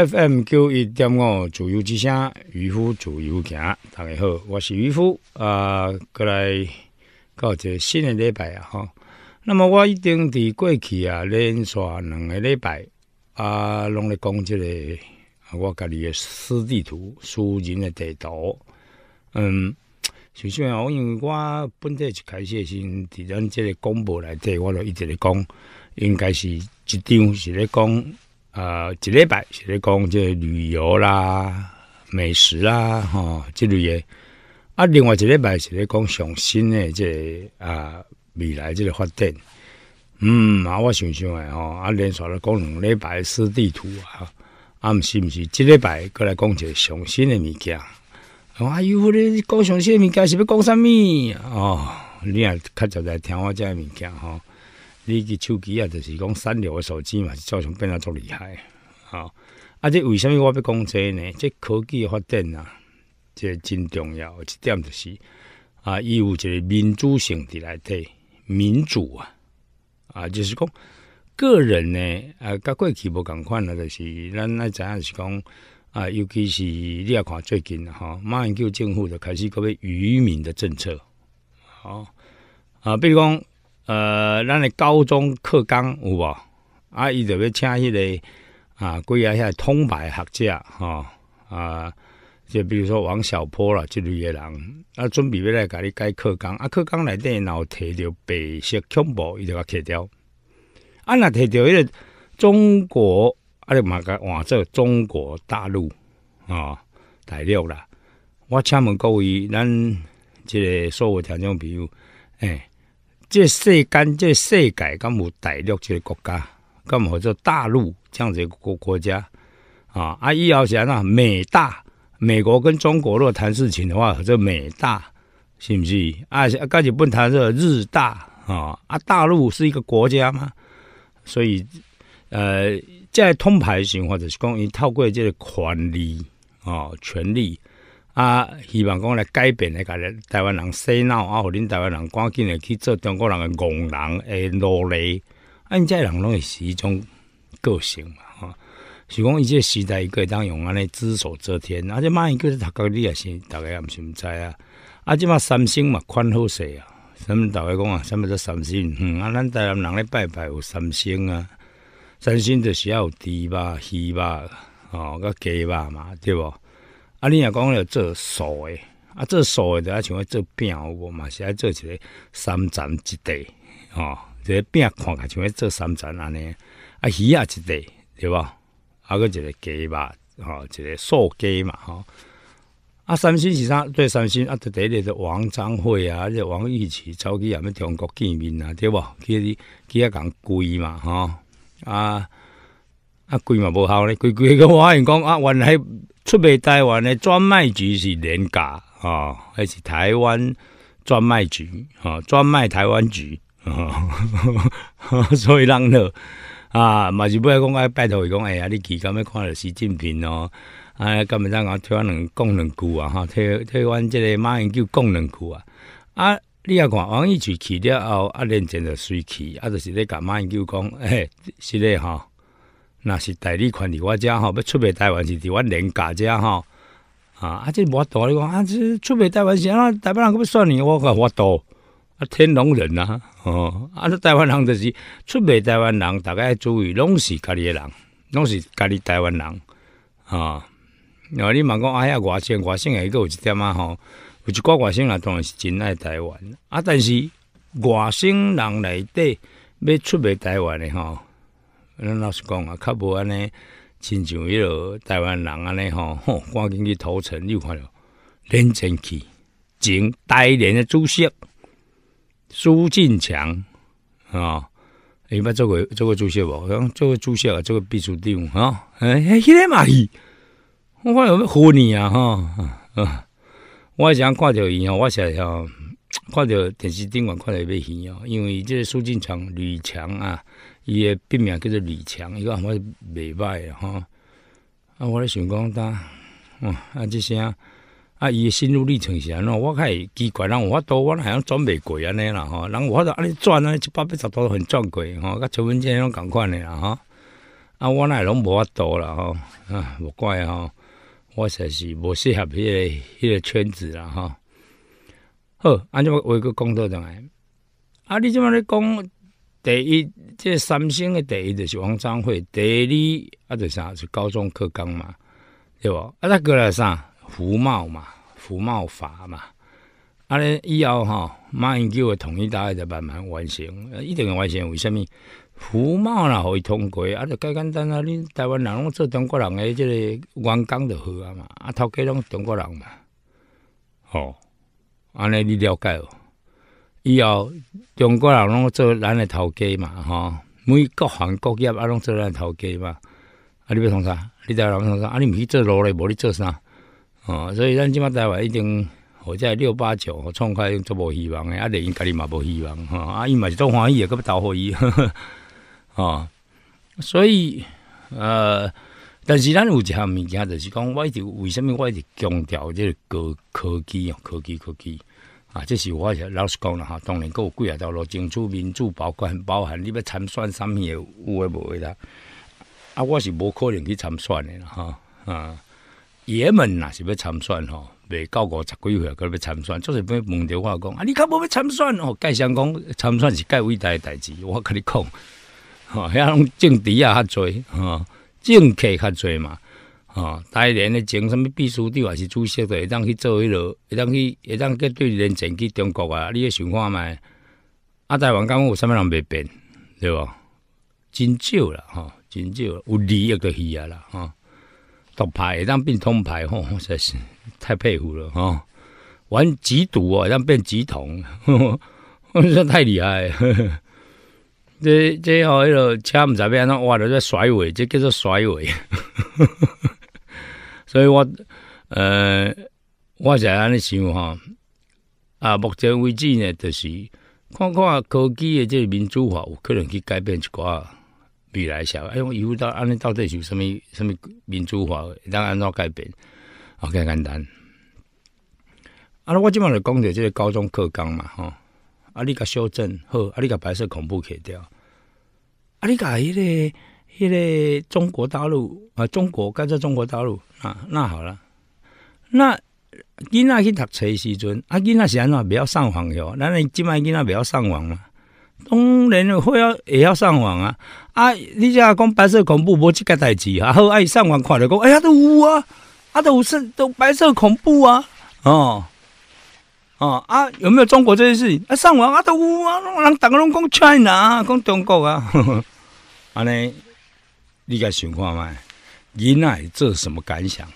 FM 九一点五，自由之声，渔夫自由行。大家好，我是渔夫啊，过来到一个新的礼拜啊，哈。那么我一定伫过去啊连续两个礼拜啊，拢咧讲即个我家己诶私地图、私人诶地图。嗯，首先啊，因为我本地一开始阵伫咱即个公布内底，我就一直咧讲，应该是一张是咧讲。呃，一礼拜是咧讲即旅游啦、美食啦，吼，即类嘅。啊，另外一礼拜是咧讲上新诶，即啊未来即个发展。嗯，啊，我想想诶，吼，啊连续咧讲两礼拜私地图啊，啊，毋是毋是？即礼拜过来讲个上新嘅物件？哎呦，你讲上新嘅物件是要讲啥物？哦，你也较早在听我遮个物件，吼。你个手机啊，就是讲三流的手机嘛，造成变啊足厉害。啊。啊，这为什么我要讲这呢？这科技发展啊，这真重要一点就是啊，有一个民主性的来底，民主啊啊，就是讲个人呢啊，甲过去无共款啊，就是咱咱知影是讲啊，尤其是你要看最近哈，马英九政府就开始搞个愚民的政策，好啊，比如讲。呃，咱的高中课纲有无？啊，伊就要请迄个啊，几下遐通牌学者，吼啊，就比如说王小波啦之类的人，啊，准备要来甲你改课纲。啊，课纲内底若有摕着白色恐怖，伊就要去掉。啊，若摕着迄个中国，啊，嘛甲换做中国大陆，啊，大陆啦。我请问各位，咱即个所有听众朋友，诶。这世间，这世界，咁有大陆这个国家，咁或者大陆这样子一个国国家啊啊！以后啥呢？美大美国跟中国如果谈事情的话，这美大，是不是啊？而且不谈这日大啊啊！大陆是一个国家吗？所以呃，在通牌型或者是讲一套过这个权力啊权力。啊！希望讲来改变咧，个台湾人洗脑啊，互恁台湾人赶紧来去做中国人诶戆人诶奴隶。啊，你遮人拢是一种个性嘛，吼！是讲伊即个时代一会当用安尼只手遮天。啊，即万伊一是读个你也是大个也毋是毋知啊。啊，即嘛三星嘛，宽好势啊。咱物大家讲啊，什么叫三星？嗯，啊，咱台湾人咧拜拜有三星啊。三星就是要有猪肉、鱼肉、哦、甲鸡肉嘛，对无。啊，你讲讲了做素诶，啊，做素诶，就爱像爱做饼，好无嘛？是爱做一个三盏一地，吼，一个饼看起来像爱做三盏安尼，啊，鱼也一地，对无？啊，个一个鸡吧，吼，一个素鸡嘛，吼。啊，三星是啥？对，三星啊，就一个是王章惠啊，这王玉池走去入去中国见面啊，对不？去他他讲贵嘛，吼，啊。啊，贵嘛无效咧！贵贵个，我阿英讲啊，原来出卖台湾的专卖局是廉价啊，还是台湾专卖局啊？专卖台湾局啊，所以人你啊，嘛是不要讲啊？拜托，伊讲哎呀，你去敢要看着习近平咯啊？根本上讲，台湾人讲两句啊，哈，台台湾这个马英九讲两句啊，啊，你也看王毅去去了后，阿连真的随去，啊，就是咧甲马英九讲哎，是咧吼。那是代理权伫我遮吼，要出卖台湾是伫我连家遮吼啊！啊，这我多你讲啊，这出卖台湾是啊，台湾人可不算你，我可法度啊，天龙人呐，哦，啊，这台湾人就是出卖台湾人，大概注意拢是家己的人，拢是家己台湾人啊。然后你问讲啊，遐外省外省诶，一有一点啊吼，有一寡外省人当然是真爱台湾，啊，但是外省人内底要出卖台湾的吼。咱老实讲啊，较无安尼，亲像迄个台湾人安尼 吼，赶紧去投诚，有看到认真去，经大连的主席苏进强啊，你捌这个这个主席无？讲这个主席啊，这个秘书长哈，哎，现个嘛，伊，我有唬你啊吼，哈，我以前看着伊吼，我想吼。看着电视顶广，看着伊要，因为这苏进强、吕强啊。伊诶笔名叫做李强，伊个我袂歹吼。啊，我咧想讲当，啊，即声啊，伊诶心路历程怎？我较会奇怪，人有法度，我好像转袂过安尼啦吼。人有法度安尼转啊，一百八十度很转过吼，甲陈文健迄种共款诶啦吼。啊，我会拢无法度啦吼，啊，无怪吼，我在是无适合迄个迄个圈子啦吼。好，安怎我一个工作上来？啊，你怎满咧讲？第一，这三星的第一就是王章辉；第二，啊，就啥？是高中课纲嘛，对不？啊，再过来啥？服贸嘛，服贸法嘛。啊，咧以后吼，马云九的统一大概就慢慢完成。一定会完成，为什么？服贸啦会通过，啊，就介简单啊。你台湾人拢做中国人诶，即个员工就好啊嘛。啊，头家拢中国人嘛，吼。安尼你了解无？以后中国人拢做咱的头家嘛，吼！每各行各业啊拢做咱头家嘛。啊，你要创啥，你在哪边做啥？啊，你毋去做路咧，无你做啥？哦，所以咱即马台湾已经好在六八九，创开都无希望诶，啊，连家己嘛无希望，吼。啊，伊嘛是做欢喜，诶，佮要投互伊，呵 呵。所以呃，但是咱有一项物件，就是讲，我哋为什么我哋强调这高科技啊，科技，科技。啊，这是我老实讲啦哈，当然各有几啊道路，争取民主包括包含，你要参选什么的有诶无诶啦。啊，我是无可能去参选的啦哈啊，爷们呐是要参选吼，未到五十几岁，佮要参选，就是欲问着我讲，啊，你看无要参选哦，盖相讲参选是盖伟大诶代志，我甲你讲，吼，遐拢政治啊较侪，吼，政客较侪嘛。啊，台联的政什么秘书对，还是主席的，会当去做迄落，会当去，会当去对联前去中国啊？你要想看嘛？啊，台湾敢有啥物人袂变，对无？真少啦，哈，真少，有理要就去啊啦，哈，独派会当变通派，吼，实在是太佩服了，哈，玩缉哦，会当变缉毒，我说太厉害，这这号迄落车毋知要安怎挖到在甩尾，这叫做甩尾。所以我，呃，我是安尼想吼，啊，目前为止呢，就是看看科技的这民主化，有可能去改变一寡未来社会。哎，我以后到安尼到底是什么什么民主化，让安怎改变？好简单。啊，我即嘛就讲着即个高中课纲嘛，吼。啊，你甲修正好，啊，你甲白色恐怖去掉，啊，你甲迄个。迄个中国大陆啊，中国，加在中国大陆啊，那好了。那囡仔去读册时阵，啊囡仔是安怎不要上网哟？咱你即摆囡仔不要上网嘛？当然会要也要上网啊！啊，你即讲白色恐怖，无即个代志啊！好爱上网看，着讲哎呀都乌啊，啊都甚都白色恐怖啊！哦哦啊，有没有中国这件事？啊上网啊都乌啊，人个拢讲 China，啊，讲中国啊，安尼。你家想看觅囡仔做什么感想？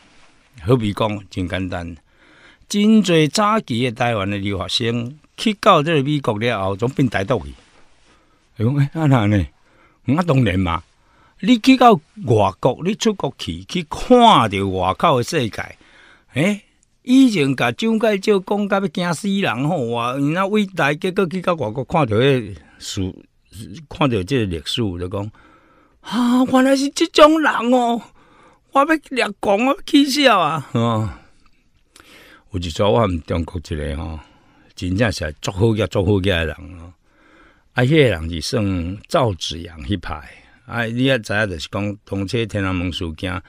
好比讲真简单，真侪早期的台湾的留学生去到这个美国了后，总变台独去。哎，安那呢？啊、当然嘛。你去到外国，你出国去，去看到外口的世界。哎，以前甲蒋介石讲，甲要惊死人吼。我那伟大，结果去到外国，看到个史，看到这历史，就讲。啊，原来是这种人哦！我要掠讲啊，气死啊！啊，有一组我们中国一个哦，真正是足好家、足好家的人哦。啊，迄个人是算赵子阳迄派。啊，你也知影，就是讲，通车天安门事件，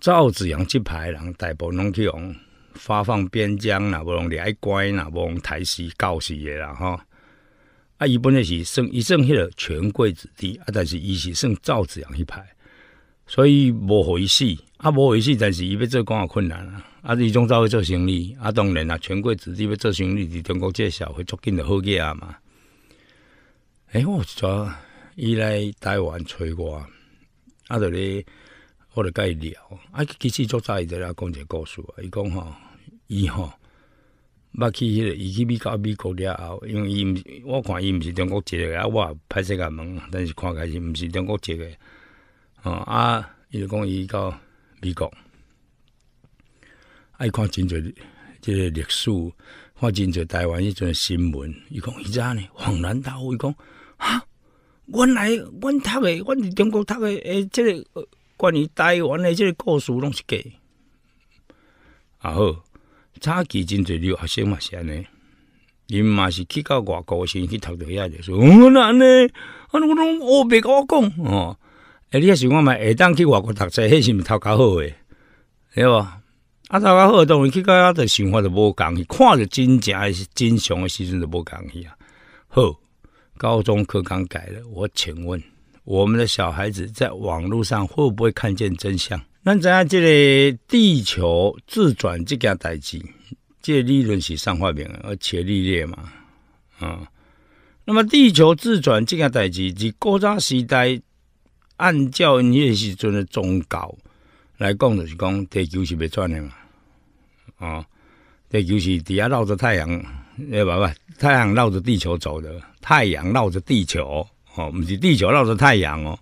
赵子阳即派人，大部拢去往发放边疆啦，不往黎关啦，无用台死、高死诶啦，吼。啊，伊本来是算，伊算迄落权贵子弟，啊，但是伊是算赵子阳迄派，所以无回事，啊，无回事，但是伊要做工也困难啊，啊，伊总总会做生意，啊，当然啊，权贵子弟要做生意，伫中国这社会足紧的好嘢啊嘛，哎，我一早伊来台湾吹我，啊，着咧，我着甲伊聊，啊，其实早就在一讲一个故事啊，伊讲吼，伊吼。捌去迄个，伊去美国美国了后，因为伊唔，我看伊毋是中国一个，啊，我也歹势甲问，但是看来是毋是中国一个，哦啊，伊讲伊到美国，爱看真侪即个历史，看真侪台湾迄阵新闻，伊讲伊早呢恍然大悟，伊讲啊，原来阮读的，阮是中国读的，诶，即个关于台湾的即个故事拢是假，啊好。差基真侪留学生嘛是安尼，因嘛是去到外国先去读的遐就说很难呢，啊！我都我别跟我讲哦。哎，你也想我嘛？下当去外国读册，迄是唔读较好诶，对无？啊，读较好，当然去到啊，的想法就无同。看着真正诶是相诶时阵就无共去啊。好，高中课纲改了，我请问我们的小孩子在网络上会不会看见真相？咱知影，这个地球自转这件代志，这理论是上发明而且利练嘛，啊。那么地球自转这件代志，伫古早时代按叫叶时尊的宗教来讲，就是讲地球是袂转的嘛，哦，地球是底下绕着太阳，诶，白不？太阳绕着地球走的，太阳绕着地球，哦，毋是地球绕着太阳哦，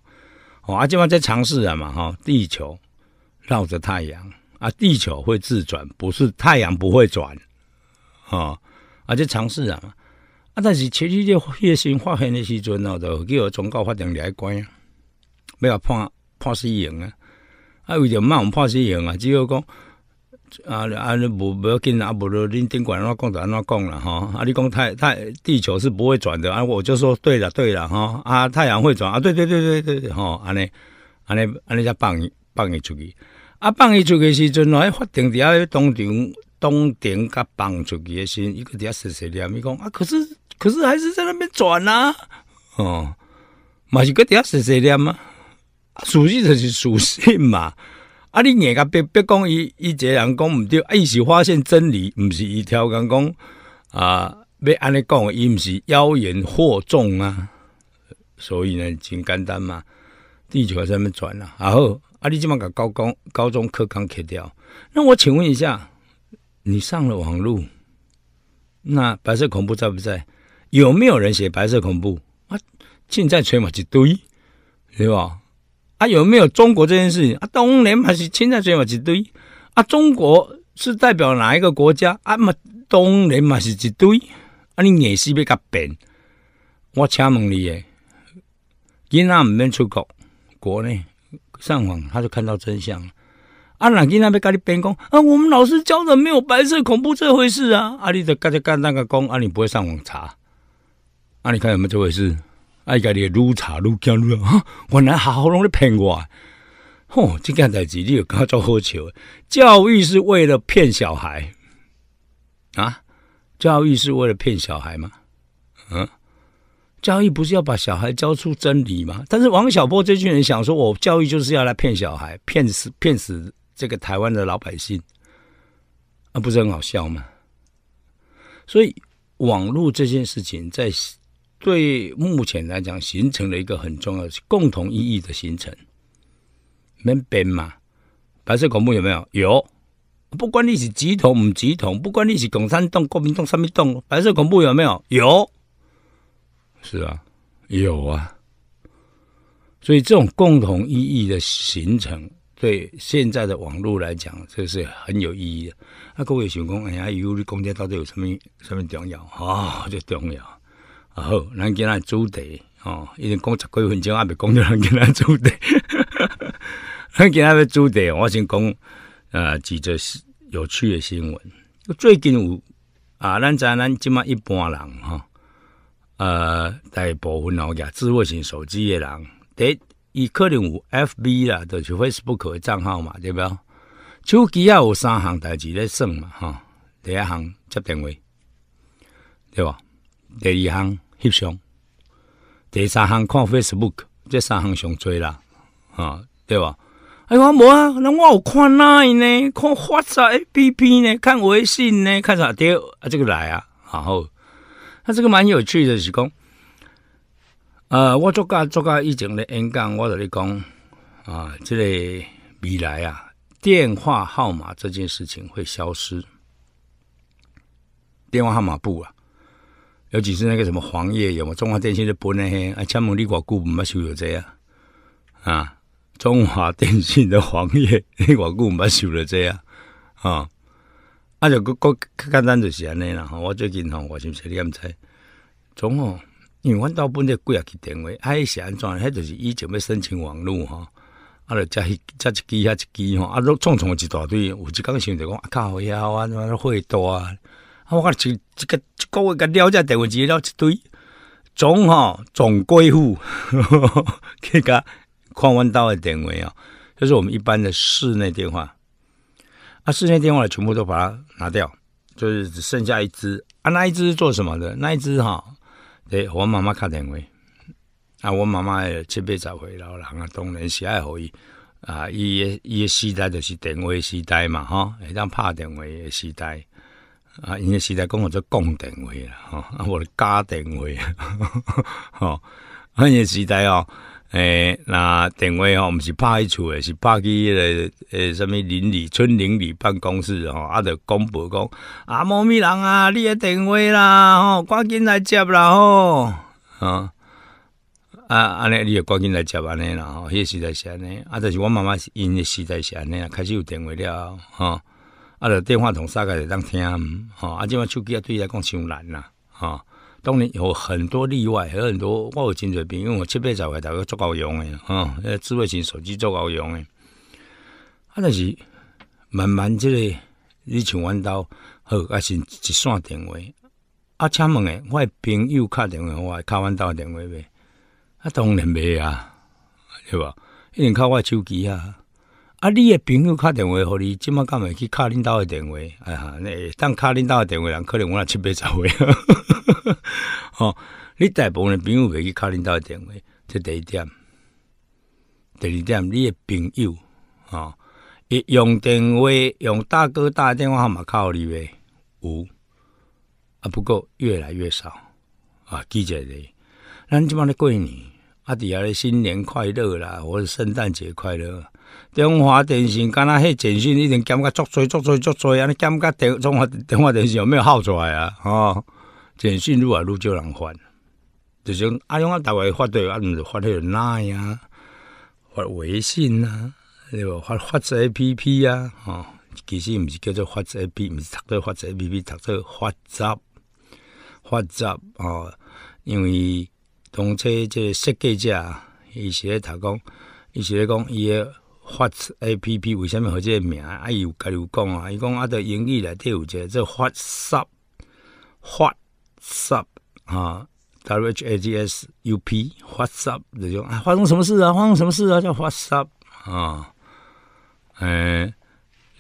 哦，啊，即嘛在尝试啊嘛，哈，地球。绕着太阳啊，地球会自转，不是太阳不会转啊。啊，这尝试啊，啊，但是前期就月星发现的时阵呢，就叫宗教法庭来管啊，不要判判死刑啊，啊，有点慢判死刑啊，只有讲啊啊，无不要紧啊，无罗拎顶管，怎讲怎讲了吼。啊，你讲太太，地球是不会转的啊，我就说对了对了吼。啊，太阳会转啊，对对对对对对安尼安尼安尼才放伊，放伊出去。啊，放伊出去时阵，来法庭底下当场当场甲放出去的时，伊个底下实实念伊讲啊，可是可是还是在那边转啊，哦，嘛是搁底下实实念啊，嘛，事实就是事实嘛。啊，你硬甲别别讲伊伊这人讲毋对，伊是发现真理，毋是伊超工讲啊，要安尼讲，伊毋是妖言惑众啊。所以呢，真简单嘛，地球在那边转啊，然后。阿里即本甲高高高中课纲砍掉。那我请问一下，你上了网路，那白色恐怖在不在？有没有人写白色恐怖啊？现在吹嘛一堆，对吧？啊，有没有中国这件事情啊？当然嘛是现在吹嘛一堆。啊，中国是代表哪一个国家啊？嘛，当然嘛是一堆。啊，你眼是要甲变，我请问你，囡仔毋免出国，国呢？上网，他就看到真相了。啊，哪天那边家里编工啊？我们老师教的没有白色恐怖这回事啊！啊，你在家干那个工，啊，你不会上网查？啊，你看没有这回事？啊，家里如查如讲如啊，原来好容易骗我。吼，这个代志你有他做好球！教育是为了骗小孩啊？教育是为了骗小孩吗？嗯？教育不是要把小孩教出真理吗？但是王小波这群人想说，我教育就是要来骗小孩，骗死骗死这个台湾的老百姓啊，不是很好笑吗？所以网络这件事情，在对目前来讲形成了一个很重要的共同意义的形成。没变吗？白色恐怖有没有？有。不管你是极统唔极统，不管你是共产党、国民党什么党，白色恐怖有没有？有。是啊，有啊，所以这种共同意义的形成，对现在的网络来讲，这是很有意义的。啊，各位想讲，哎呀，有你工作到底有什么什么重要？啊，就重要。然后，咱今仔主题哦，已经讲十几分钟啊，没讲到。咱今仔主题，咱今仔的主题，我先讲呃，几则有趣的新闻。最近有啊，咱在咱这么一般人哈。呃，大部分老家智慧型手机的人，得以克能有 FB 啦，就 Facebook 的账号嘛，对不？手机啊有三行代志在算嘛，哈，第一行接电话，对吧？第二行翕相，第三行看 Facebook，这三行上多啦，啊，对吧？哎我无啊，那我有看哪呢？看发啥 APP 呢？看微信呢？看啥？对，这个来啊，然后。他这个蛮有趣的，是讲，呃，我昨个昨个以前咧演讲，我就咧讲啊，这个未来啊，电话号码这件事情会消失，电话号码簿啊，尤其是那个什么黄页有无？中华电信的不能嘿，啊，请问你话顾唔乜收了啫啊，啊，中华电信的黄页你话顾唔乜收了啫啊，啊。啊，就个个较简单就是安尼啦。吼，我最近吼，我是说你敢知？总吼，因为阮兜本地几啊去电话，迄、啊、是安怎？迄就是以前要申请网络吼，啊，著加迄加一支，遐一支吼，啊，都创创一大堆。有一工想着讲，啊，靠呀，我安怎会多啊？啊，我讲一个一个月甲了只电话机了一堆，总吼总归户，去甲看阮兜的电话哦，就是我们一般的室内电话。啊，室内电话全部都把它拿掉，就是只剩下一只啊，那一只是做什么的？那一只哈，对我妈妈卡电话，啊，我妈妈七八十岁老人啊，当然喜爱好伊啊，伊伊时代就是电话时代嘛哈，像拍电话的时代啊，伊个时代讲我做公电话了哈，我的家电话，吼，安个时代哦。诶，那电话吼，毋是拍迄厝诶，是拍去迄、诶，诶，什物邻里村邻里办公室吼，啊，着广播讲，啊，某咪人啊，你诶电话啦吼，赶紧来接啦吼，啊，啊，安尼你也赶紧来接安尼啦，吼，迄个时代是安尼，啊，但是我妈妈是因诶时代是安尼啊，开始有电话了吼啊，着电话筒啥个会当听，吼，啊，即嘛手机啊对伊来讲伤难啦，吼。当然有很多例外，有很多我有真侪朋友，我七八十岁大概足够用诶，哈，那智慧型手机足够用诶。但是慢慢，这个，你请阮兜好，啊是一线电话？啊，请问诶，我朋友敲电话，我阮兜诶电话未？啊，当然未啊，对吧？一定敲我手机啊。啊，你诶朋友敲电话，互你即麦敢会去敲恁兜诶电话？哎呀，那当敲恁兜诶电话，人，可能我若七八十岁。哦，你大部分的朋友会去敲恁兜的电话，这第一点；第二点，你的朋友啊，用电话用大哥打电话号码敲你呗。有啊，不过越来越少啊，记者的。咱即帮咧过年，啊，伫遐咧新年快乐啦！或者圣诞节快乐。中华电信若迄去检修，已经减觉足济足济足济安尼减觉电中华中华电信有没有耗出来啊？哦。简讯愈来愈少人发，就是讲啊，用啊，逐个发对啊，毋是发迄 n 哪啊，发微信啊，对无？发发这 A P P 啊，吼，其实毋是叫做发这 A P P，毋是读做发这 A P P，读做发杂发杂哦，因为当初即个设计者，伊是咧读讲，伊是咧讲伊个发这 A P P 为虾米即个名啊？伊甲家有讲啊，伊讲啊，伫英语内底有一个这发杂发。Sup 啊，W H A T S U P，What's up？这种啊，发生什么事啊？发生什么事啊？叫 What's up 啊？诶，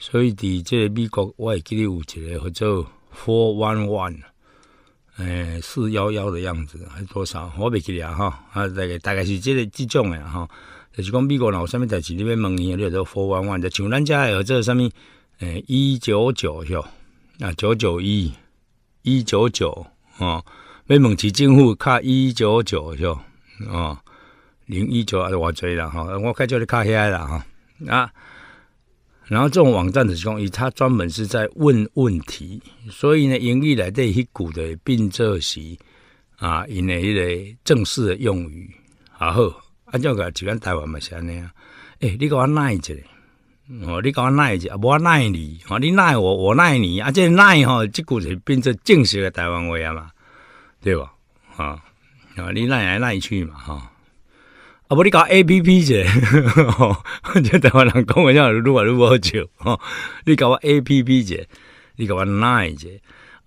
所以伫这美国，我也记得有一个叫做 Four One One，诶，四幺幺的样子，还是多少？我袂记得啊哈，大概大概是这个这种的哈，就是讲美国佬上面在市里面问，就叫做 Four One One，就像咱家有这上面诶，一九九哟，啊，九九一，一九九。哦，要问市政府卡一九九是哦，零一九啊，是偌侪啦哈，我开始就卡遐啦哈啊。然后这种网站的候，伊他专门是在问问题，所以呢，盈利来这一股的，并这时啊，因为一个正式的用语，然后按照个台湾嘛是安尼啊。哎，你讲我耐下。哦，你甲我耐一下，我耐你，啊，你耐我，我耐你，啊，这耐 i n 吼，句就变成正式的台湾话嘛，对吧？啊，啊，你耐来耐去嘛，哦，啊，不，你搞 APP 字，这台湾人讲话像撸啊撸喝酒，哈，你搞 APP 者，你搞我耐者，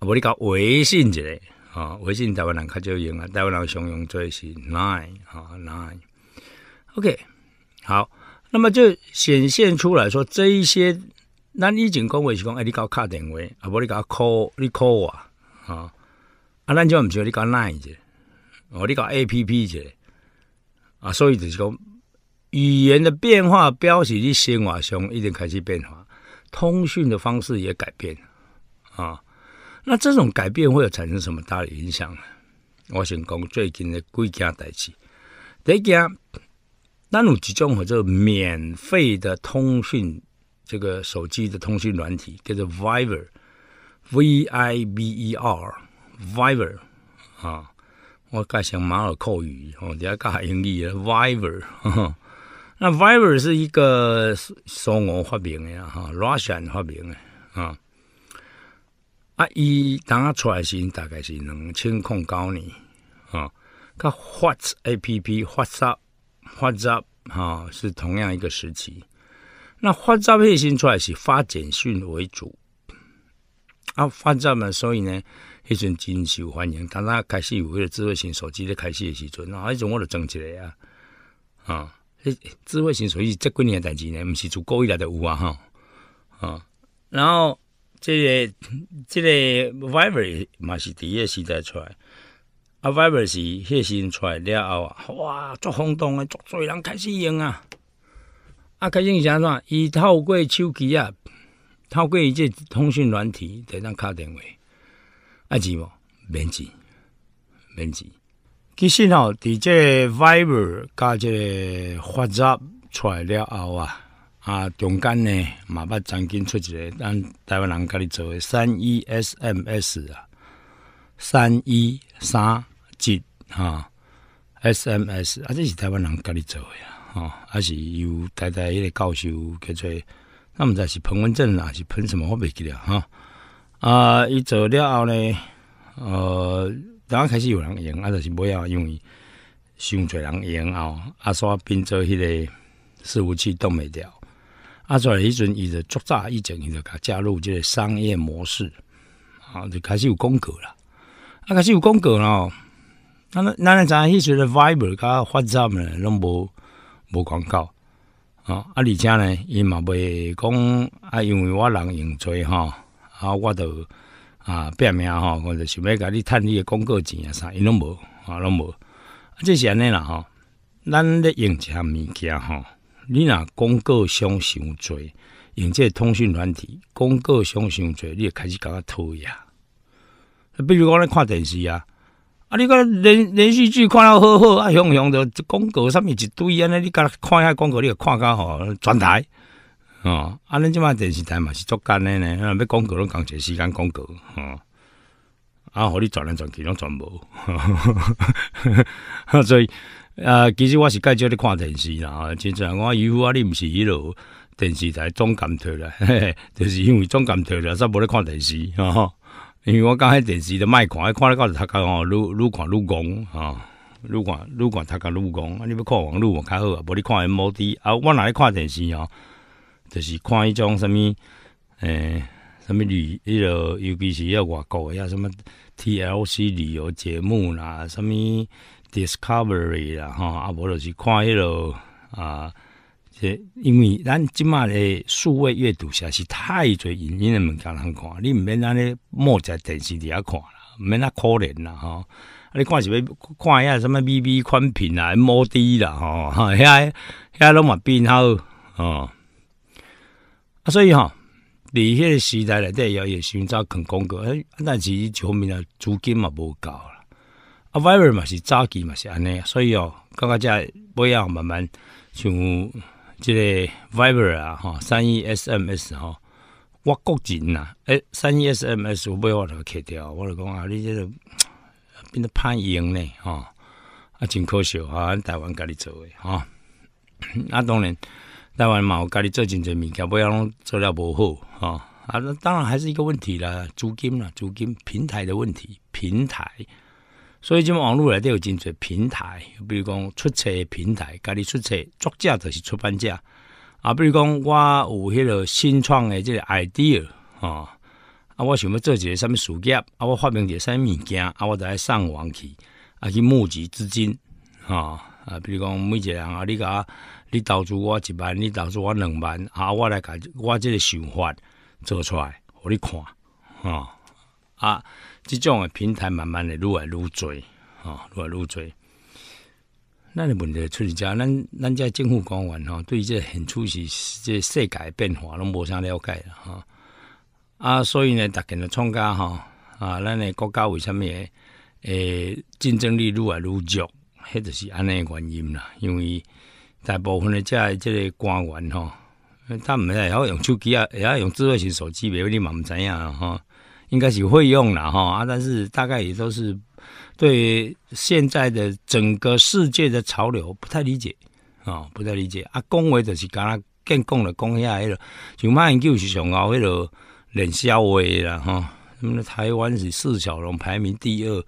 啊，不，你搞微信者，嘞，哦，微信台湾人较少用啊，台湾人常用最是耐，i n o k 好。那么就显现出来，说这一些，你以前讲我是讲，哎，你搞卡电话，啊，不，你搞 call，你 call 我，啊，啊，咱就唔知你搞哪一只，哦，你搞 A P P 只，啊，所以就是讲，语言的变化，表示你生活上一定开始变化，通讯的方式也改变，啊，那这种改变会有产生什么大的影响呢？我想讲最近的几家代志，第一。那五几种和这个免费的通讯，这个手机的通讯软体，叫做 Viver，V I B E R，Viver 啊，我改成马尔克语哦，底下改英英译，Viver，那 Viver 是一个苏俄发明的哈，Russian 发明的啊，啊一拿出来时大概是两千零九年啊，它 h A P P 发啥？发照哈是同样一个时期，那发照配先出来是发简讯为主，啊发照嘛，所以呢，迄阵真受欢迎。当他开始有迄个智慧型手机咧开始的时阵，啊，迄阵我都装起来啊，啊，迄智慧型手机这几年代志呢，毋是足够以来的有啊哈，啊，然后这个这个 vivvy 嘛是第个时代出来。啊 Viber 是迄时阵出来了后啊，哇，足轰动诶，足侪人开始用啊。啊，开始是安怎？伊透过手机啊，透过伊这通讯软体，才能敲电话。啊，钱无免钱，免钱。其实吼，伫这 Viber 加这发展出来了后啊，啊中间呢，嘛捌曾经出一个咱台湾人家己做诶三一 SMS 啊，三一三。哈，S M S，啊，这是台湾人家你做的，哈，还是有台台一个教授叫做，那么在是彭文正啊，是彭什么我没记了，哈，啊，一做了后呢，呃，然后开始有人赢，啊，就是不要因为上嘴人赢哦，啊，刷拼做迄个服务器都没掉，啊，所以迄阵伊就作炸一整，伊就加入这个商业模式，啊，就开始有公格了，啊，开始有公格了。咱咱知影迄时的 viber 佮发展呢，拢无无广告啊！啊，而且呢，伊嘛袂讲啊，因为我人用多吼，啊，我都啊拼命吼，我就想要甲你趁你诶广告钱啊啥，伊拢无啊，拢无。啊，这安尼啦吼。咱咧用一项物件吼，你若广告商伤做，用这通讯软体广告商伤做，你也开始感觉讨厌。比如讲，咱看电视啊。啊！你讲连连续剧看了好好，啊，雄雄着广告啥物一堆，安尼你讲看下广告，你又看下吼，转台，吼，啊，恁即摆电视台嘛是足干的呢，要广告拢共一个时间广告，吼，啊，互你转来转去拢转无，所以啊，其实我是介绍你看电视啦，真正我以为啊，你毋是迄落电视台总监退嘿，就是因为总监退了，才无咧看电视，吼、哈。因为我刚才电视都卖看，看了到是他讲吼，录录看录光啊，录看录看他讲录光，啊，你欲看网录网较好啊，无你看 M O D 啊，我哪里看电视哦？就是看一种啥物，诶，啥物旅迄落，尤其是要外国要什么 T L C 旅游节目啦，啥物 Discovery 啦，哈，啊，无就是看迄落啊。因为咱即马的数位阅读，实是太侪，影音的物件通看，你毋免安尼木在电视底下看啦，毋免那可怜啦吼。啊，你看是欲看一下什么 B B 宽屏啦、M O D 啦吼，遐遐拢嘛变好吼、啊，所以吼，你迄个时代内底要也寻找肯广告，哎，但是球面啊，租金嘛无够啦。啊，v i 外围嘛是早期嘛是安尼，所以哦，刚刚只不要慢慢像即个 Viber 啊，吼三一 SMS 吼，我国境呐，哎，三一 SMS 我不我话头客掉，我来讲啊，你即个变得攀赢呢，哈，啊真可惜啊，台湾家己做诶，哈，啊当然，台湾嘛，毛家己做真侪物件，不要讲做了无好，哈，啊那当然还是一个问题啦，租金啦，租金平台的问题，平台。所以即网络内底有真侪平台，比如讲出册平台，家己出册，作者就是出版者。啊，比如讲我有迄个新创的即个 idea 啊，啊，我想要做一个什物事业，啊，我发明个啥物件，啊，我著爱上网去，啊，去募集资金。啊，啊，比如讲每一个人啊，你甲你投资我一万，你投资我两万，啊，我来甲我即个想法做出来，互你看，啊。啊，即种诶平台慢慢会愈来愈多，吼，愈来愈多。咱诶问题出伫只，咱咱遮政府官员吼，对这现出即这世界变化拢无啥了解吼、哈。啊，所以呢，逐个嘅创家吼啊，咱诶国家为虾米诶竞争力愈来愈弱，迄就是安尼诶原因啦。因为大部分诶这即个官员吼，他唔会晓用手机啊，也用智型手机，袂必你嘛毋知影吼、应该是会用了哈啊，但是大概也都是对现在的整个世界的潮流不太理解啊，不太理解啊。讲话就是讲啊，更讲了讲下迄了，就马英九是上奥迄落冷笑话啦哈。台湾是释小龙排名第二，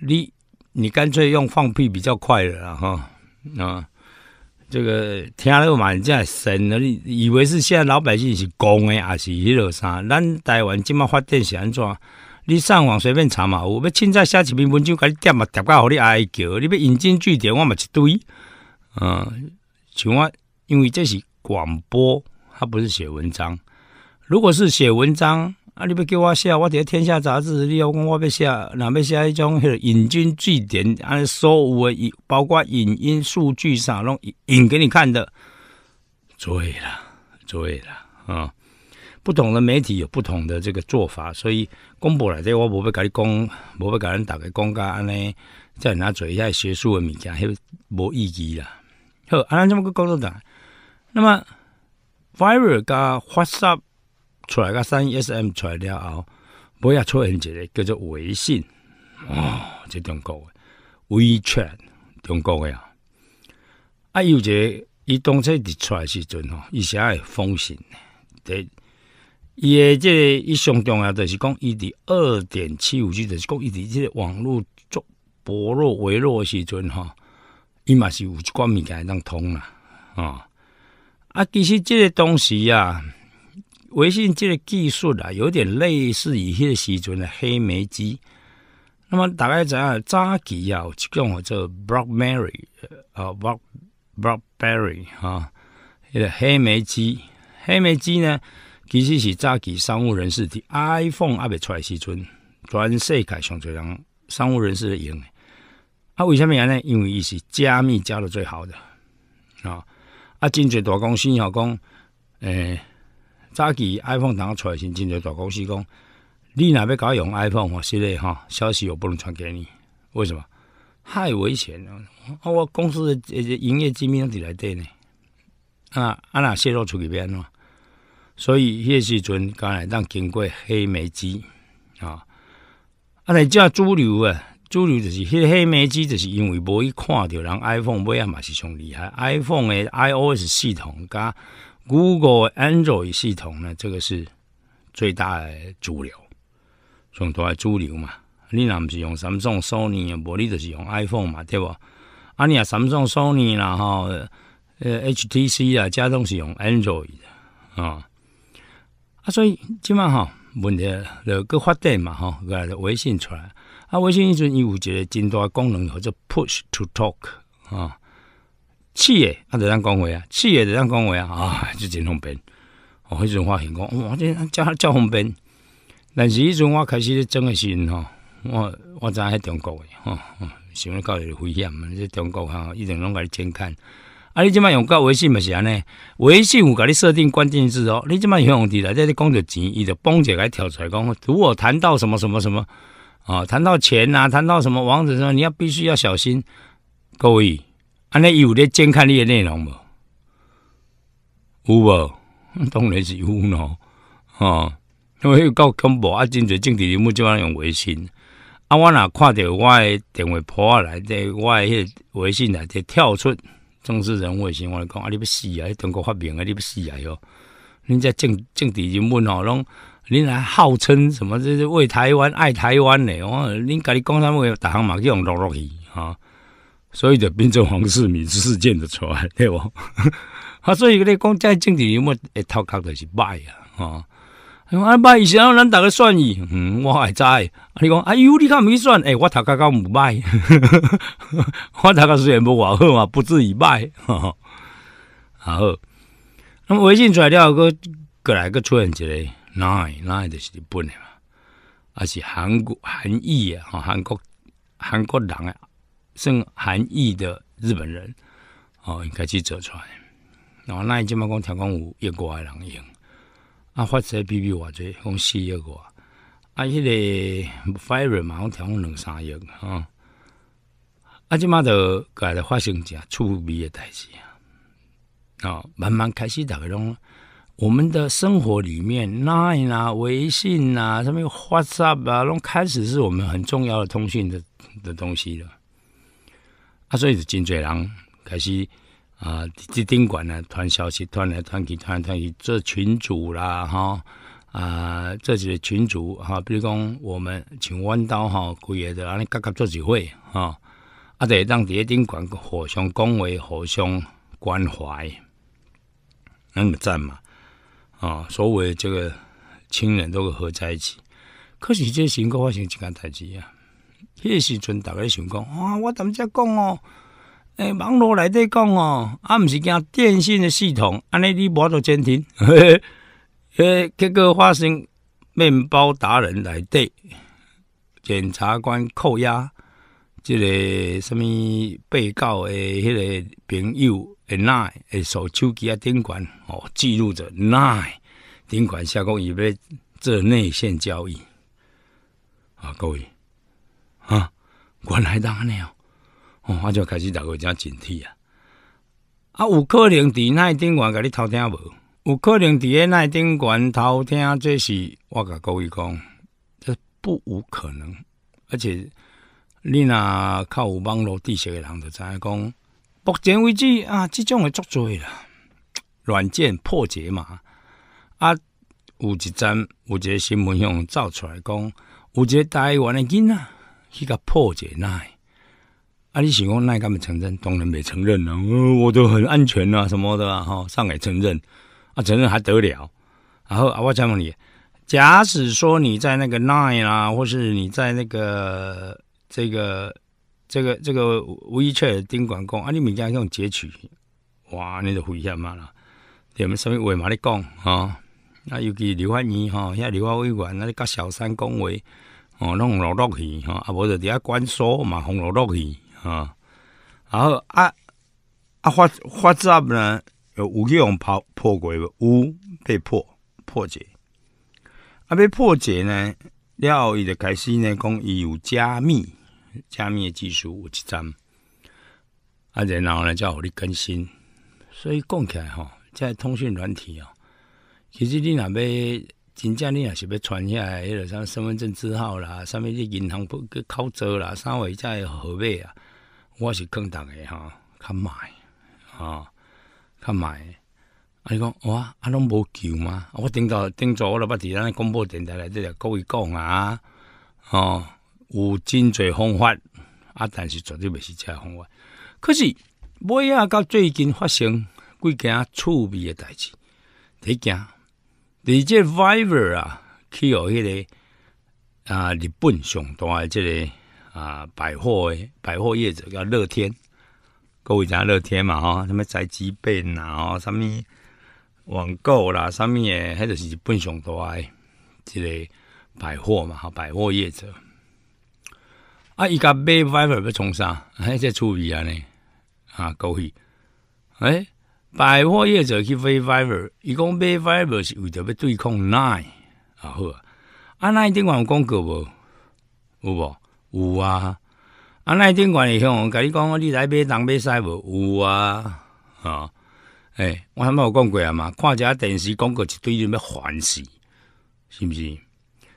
你你干脆用放屁比较快了哈啊。这个听了满在神了，以为是现在老百姓是公的，还是迄落啥？咱台湾即麦发电是安怎？你上网随便查嘛，我要凊彩写几篇文章，甲你点嘛点个，互你哀叫。你要引经据典，我嘛一堆。嗯，像我因为这是广播，它不是写文章。如果是写文章，啊！你要叫我写，我伫个天下杂志，你要讲我要写，若要写迄种许引经据典，安尼所有诶，包括影音数据啥，拢引引给你看的。对啦，对啦，啊，不同的媒体有不同的这个做法，所以公布了这我无要甲要讲，无要甲跟大家讲甲安尼，在那做一下学术的物件，迄无意义啦。好，安尼安么个讲到这？那么，Viber 甲 Whatsapp。出来个三 SM 出来了后，不要出现一个叫做微信哦，这中国，WeChat，中国个啊。啊，有一个伊当初一出来时阵吼，伊下也风行。对，伊个即伊上重要就是讲，伊的二点七五 G 就是讲，伊的即网络做薄弱、微弱时阵吼，伊嘛是有一光敏改能通啦吼，啊，其实这些东西呀。微信这个技术啊，有点类似以前的时阵的黑莓机。那么，大概怎样？扎机啊，就跟我这 blackberry，啊 b l a c k blackberry 啊，那个黑莓机。黑莓机呢，其实是扎机商务人士的 iPhone 阿别出来时阵，全世界上多人商务人士用的。啊，为什么呀？呢，因为伊是加密加的最好的啊。啊，真侪大公司啊，讲，诶。早期 iPhone 刚出来时，真侪大公司讲：“你若要搞用 iPhone 或系列哈，消息我不能传给你，为什么？危险了！哦！我公司的营业机密伫来底呢？啊，啊那泄露出去变咯。所以迄时阵，刚来让经过黑莓机啊。啊，你讲主流啊，主流就是黑黑莓机，就是因为无伊看着人 iPhone 买啊嘛是上厉害。iPhone 的 iOS 系统加。” Google Android 系统呢，这个是最大的主流，上大主流嘛，你那不是用什么种 Sony 啊，无你就是用 iPhone 嘛，对无？啊，你啊什么种 Sony 然后呃 HTC 啊，家拢是用 Android 的啊。啊，所以今嘛哈，问题就个发展嘛哈，个微信出来啊，微信一阵有一个真大功能，叫做 Push to Talk 啊。气诶，他这样讲话啊，气诶，这样讲话啊，啊，就真方便。哦，迄阵话很哇，这叫他叫方便。但是迄阵我开始咧真时阵吼，我我知影迄中国诶，吼，想到搞个危险，你中国吼，一定拢甲你肩看。啊，你即摆用到微信嘛是安尼，微信有甲你设定关键字哦。你即摆用伫内底咧讲着钱，伊就蹦甲来跳出来讲，如果谈到什么什么什么啊，谈到钱啊，谈到什么王子什么，你要必须要小心，各位。尼伊有咧健康诶内容无？有无？当然是有喏。哦，因为够恐怖啊，真侪政治人物怎爱用微信。啊，我若看着我诶电话簿啊，内底，我诶迄微信内底跳出政治人物先，我来讲，啊，你要死啊？中国发明啊，你要死啊哟！恁遮政政治人物哦，拢恁还号称什么？这是为台湾爱台湾诶。我恁家你讲啥物，逐项嘛，计用落落去吼。所以就变成黄世敏事件的出来，对不？啊，所以咧讲在政治幽默一头壳就是歹啊，吼、哦，啊歹以前咱逐个选伊，嗯，我会知。啊，你讲啊，有你较毋去选，诶、我头壳够毋歹，我头壳虽然无偌好嘛，不至于歹，吼、哦。啊好，那么微信出来了，个过来个出现一个，哪会哪会就是日本的嘛，啊是韩国韩裔啊，吼、韩国韩国人啊。剩韩裔的日本人哦，应该去折船。然后那一肩膀光跳光舞，国乖人用，啊，或者 B B 瓦嘴，共四二个。啊，迄个 fire 马上跳两三页啊。啊，即马的改了发生几啊触霉的代志啊。慢慢开始打个拢我们的生活里面，n e 啊、微信啊、什么 WhatsApp 啊，拢开始是我们很重要的通讯的的东西了。啊，所以是真侪人，开始啊，即顶管啊，传消息，传来传去，传来传去，做群主啦，哈啊，做些群主哈，比如讲我们请弯刀哈，规个在安尼各个做聚会哈，啊，得让底下顶管互相恭维、互相关怀，那个赞嘛，啊，所有这个亲人都是合在一起，可是这新国发生几件代志啊。迄时阵，逐个想讲，哇！我怎遮讲哦？哎，网络内底讲哦，啊，毋是惊电信的系统，安尼你无法度监听。哎，结果发生面包达人内底检察官扣押，即个什物被告诶，迄个朋友 nine 诶，手手机啊，顶管哦，记录着 nine 盯管下讲伊为做内线交易。啊，各位。啊！原来当安尼哦，我就开始大家警惕啊！啊，有可能伫那顶悬甲你偷听无？有可能伫个那顶悬偷听，这是我甲各位讲，这不无可能。而且你较靠网络知识的人，就知影讲目前为止啊，即种嘅作罪啦，软件破解嘛啊，有一站有一个新闻上造出来讲，有一个台湾诶囡仔，去个破解那。啊！你喜欢那他们承认，当然没承认了。嗯，我都很安全啊，什么的哈。上海承认啊，承认还得了。然后啊，我再问你，假使说你在那个奈啦，或是你在那个这个这个这个 wechat 盯管工啊，你人家用截取，哇，你就危险嘛了。你们什么为嘛哩讲啊？那尤其刘焕英哈，现在刘焕委员那个小三恭维。哦，弄红绿去器哈，啊，无就底下关锁嘛，红绿灯去哈，然后啊啊发发炸呢，有去用破破无？有被破破解，啊被破解呢，了后伊就开始呢讲伊有加密加密技术，有一章，啊然后呢叫我你更新，所以讲起来哈，在通讯软体啊，其实你若要。真正你也是要传下来，迄落啥身份证字号啦，啥物事银行部去扣座啦，啥货只号码啊，我是坑逐个吼，较卖，吼，较卖。啊，你讲哇，啊拢无救吗？我顶头顶座我著捌伫咱公布电台内底就故意讲啊，吼，有真侪方法，啊，但是绝对袂是遮方法。可是，尾啊，到最近发生几件趣味诶代志，第一。你这 Viver 啊，去有迄个啊，日本上大的这个啊百货诶，百货业者叫乐天，各位就阿乐天嘛吼，什么宅急便啊，什么网购啦，什么诶，迄就是日本上大即个百货嘛，哈，百货业者啊，伊甲买 Viver 要从啥，还 这在出鱼啊呢，啊，各位，哎。百货业者去 b v y fiber，伊讲 b v y fiber 是为得要对抗 nine 啊好啊，啊 nine 这款广告无有无有啊，啊 nine 这款也像我跟你讲，你来买东买西无有啊啊，哎，我还没有讲过啊嘛，看一下电视广告一堆人要烦死，是毋是？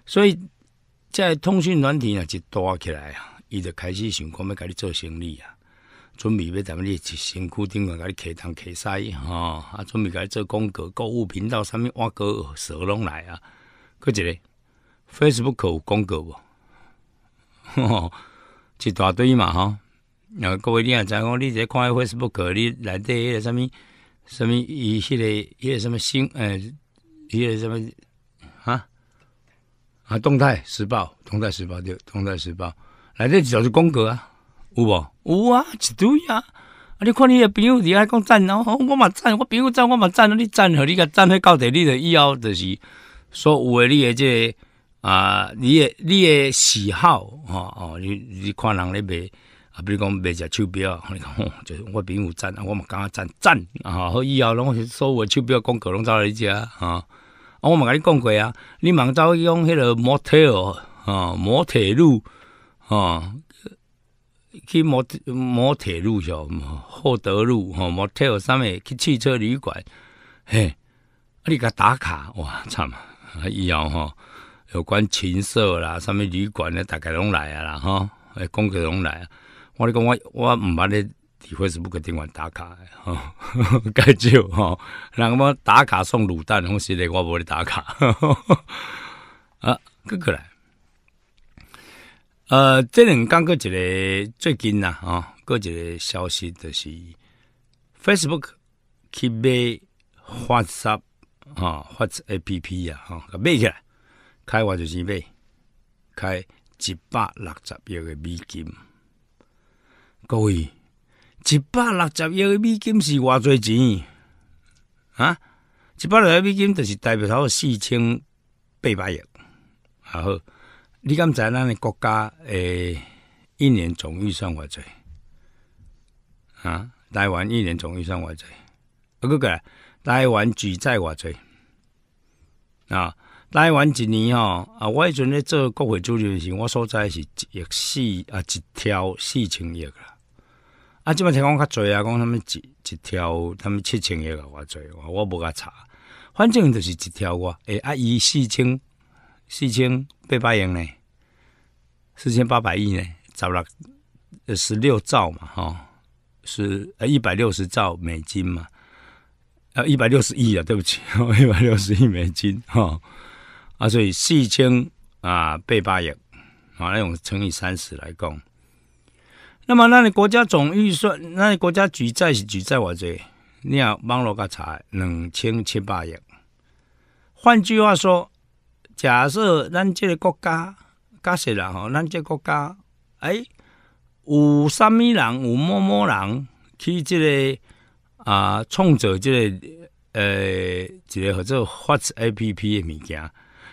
所以在通讯软体啊一大起来啊，伊就开始想讲要甲你做生意啊。准备要在咱们哩辛苦顶个，甲啲客堂客塞吼，啊准备甲啲做广告，购物频道上面挖个蛇拢来啊，搁一个 Facebook 有广告无？吼，一大堆嘛吼。啊，各位你也知讲，你即看 Facebook，你迄个什物、什物伊迄个一个什物新诶，一个什物啊啊，动态时报，动态时报对，动态时报，内底就是广告啊。有无？有啊，一堆啊！啊，你看你的朋友爱讲赞哦，我嘛赞，我朋友赞我嘛赞。你赞和你甲赞，迄到底，你的以后就是所有你的这啊，你诶你诶喜好啊哦。你你看人咧买啊，比如讲买只手表，你看就是我朋友赞啊，我嘛刚觉赞赞啊，以后拢是所有手表，讲各拢走哪里去啊啊，我嘛跟你讲过啊，你忙走用迄个模特哦啊，模特路啊。去摩摩铁路，吼，厚德路，吼，摩铁路上面去汽车旅馆，嘿，啊，你甲打卡，哇，惨啊！以后，吼，有关情色啦，什么旅馆咧，大概拢来啊啦，吼，诶，工课拢来啊。我咧讲，我我毋捌咧，体会是不可停完打卡的，吼，介少，吼，那么打卡送卤蛋的东咧，我无咧打卡，啊，哥哥来。呃，这两天过一个最近呐，啊，过一个消息就是，Facebook 去买发沙啊，发 A P P 呀，哈，买起来，开话就是买，开一百六十亿的美金。各位，一百六十亿的美金是偌侪钱？啊，一百六十亿美金就是代表他四千八百亿，然后。你敢知咱的国家，诶，一年总预算偌济？啊？台湾一年总预算偌济？啊，哥哥，台湾举债偌济？啊？台湾一年吼啊，我迄阵咧做国会助诶时，我所在是一亿四啊，一条四千亿啦。啊，即摆听讲较侪啊，讲啥物一一条他们七千亿啊，偌济？我我无甲查，反正就是一条我诶啊，伊四千。四千八百亿呢？四千八百亿呢？十六十六兆嘛，吼是呃一百六十兆美金嘛，啊一百六十亿啊，对不起，一百六十亿美金，吼啊所以四千啊八百亿，啊那种乘以三十来讲，那么那你国家总预算，那你国家举债是举债我这，你要网络个查两千七百亿，换句话说。假设咱这个国家，假设啦吼，咱这个国家，哎，有啥物人，有某某人去这个啊，创造这个呃，一个合作发 A P P 的物件，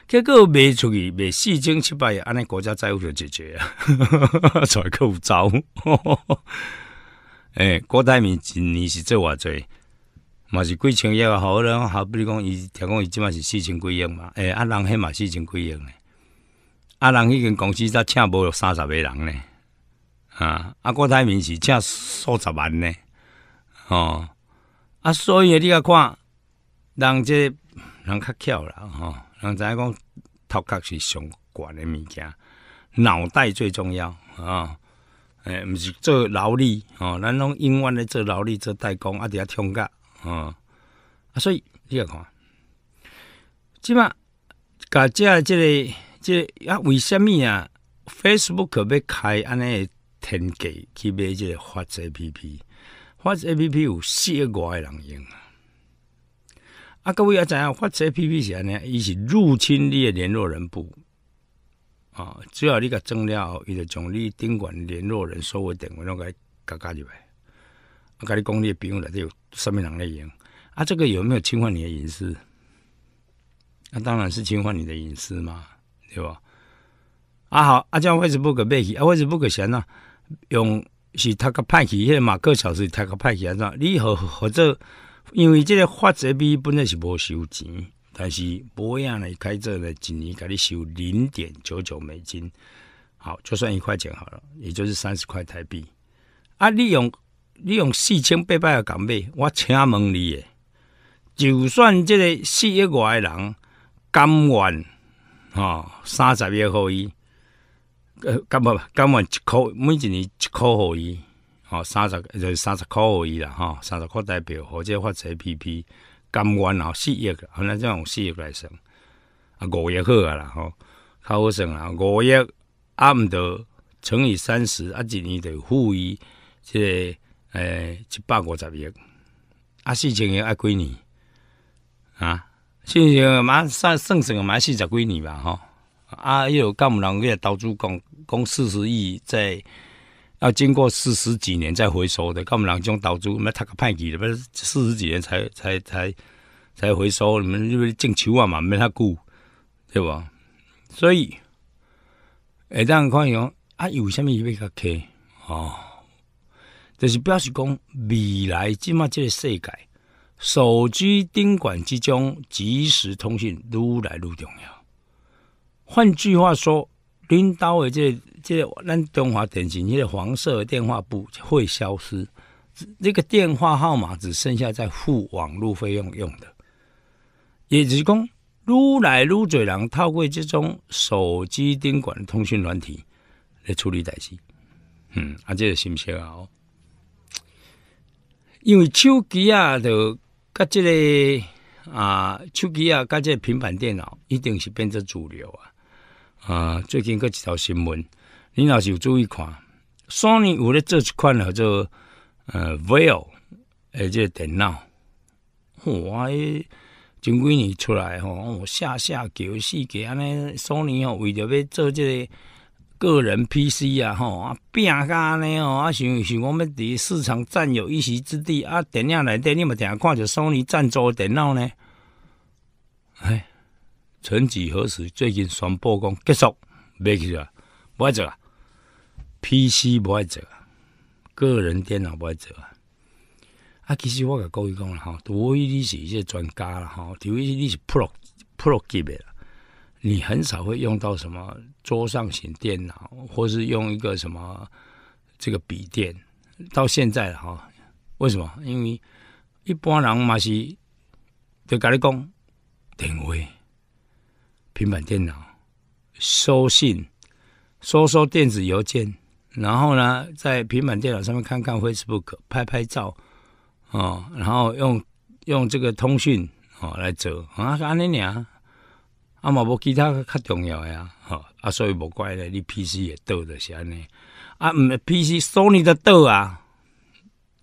结果卖出去卖四千七百，安尼国家债务就解决啊，在澳洲，哎，郭台铭，年是做偌济？嘛是几千亿啊，好个好比如讲，伊听讲伊即满是四千几亿嘛。欸，啊人迄嘛四千几亿呢，啊人迄间公司才请无三十个人呢，啊，啊郭台铭是请数十万呢，哦，啊，所以你甲看，人即人较巧啦，吼，人知影讲头壳是上悬诶物件，脑袋最重要啊，欸，毋是做劳力，吼，咱拢永远咧做劳力做代工，啊，伫遐冲甲。哦，所以你要看，即马甲即个即啊，为什么啊？Facebook 要开安尼个天价去买即个发财 App，发财 App 有四外个人用啊！啊，各位要怎样发财 App 是安尼，伊是入侵你的联络人部啊。只要你装了料，伊就将你顶管联络人所有电话拢伊加加入来。我甲你讲，你友用底有上面两类人啊，这个有没有侵犯你的隐私？那当然是侵犯你的隐私嘛，对吧？啊好，Facebook 被起，阿威斯 o 鲁克闲呐，用是他个派起，迄在嘛，个小时他个派起安怎？你或或这，因为这个发这币本来是无收钱，但是一样呢开这呢一年给你收零点九九美金，好，就算一块钱好了，也就是三十块台币啊，利用。你用四千八百个港币，我请问你，就算即个四亿外的人，甘愿哈三十亿互伊，呃，甘不甘愿一箍，每一年一箍互伊，吼三十就是三十箍互伊啦，吼三十箍代表或者发财 P P，甘愿啊四亿，好难这样用四亿来算，啊五亿好啊啦，吼，较好算啦，五亿啊毋得乘以三十，啊，一年着付伊，即。个。哎，一百五十亿，啊，四千亿啊，几年啊？四千亿嘛，算算算嘛，四十几年吧，吼！啊，有这么两个投资讲讲四十亿，在要经过四十几年再回收的，这么两种投资，没太个盼期的，四十几年才才才才回收，你们就种树啊嘛，没那久，对不？所以，诶，当样看样，啊，有虾米一个坑，哦？就是表示讲未来即么这个世界，手机顶管之中即时通讯愈来愈重要。换句话说，领导的这这咱中华电信的黄色电话簿会消失，那个电话号码只剩下在付网络费用用的，也就是讲愈来愈嘴狼套柜之中手机顶管的通讯软体来处理代志。嗯，啊，这个信息啊？哦。因为手机啊，的，甲即个啊，手机啊，甲即个平板电脑，一定是变成主流啊！啊，最近搁一条新闻，你若是有注意看？索尼有咧做一款叫做呃，Vivo，即个电脑，哇，前几年出来吼，我下下游戏机安尼，索尼吼为着要做即个。个人 PC 啊，吼啊甲安呢，吼啊想想讲欲伫市场占有一席之地啊，电影内底你嘛定看着索尼赞助的电脑呢？哎，曾几何时，最近宣布讲结束，卖去啊，不爱做啊，PC 不爱做啊，个人电脑不爱做啊。啊，其实我甲各位讲啦，吼，除非你是个专家啦，吼，除非你是 Pro，Pro 级别啦，你很少会用到什么桌上型电脑，或是用一个什么这个笔电。到现在哈，为什么？因为一般人嘛是，就跟你讲，电话、平板电脑收信、收收电子邮件，然后呢，在平板电脑上面看看 Facebook，拍拍照，哦，然后用用这个通讯哦来走啊，安尼样。啊嘛无其他较重要诶啊，吼啊所以无怪咧，你 PC 也倒着安尼，啊毋 p c 索尼的倒啊！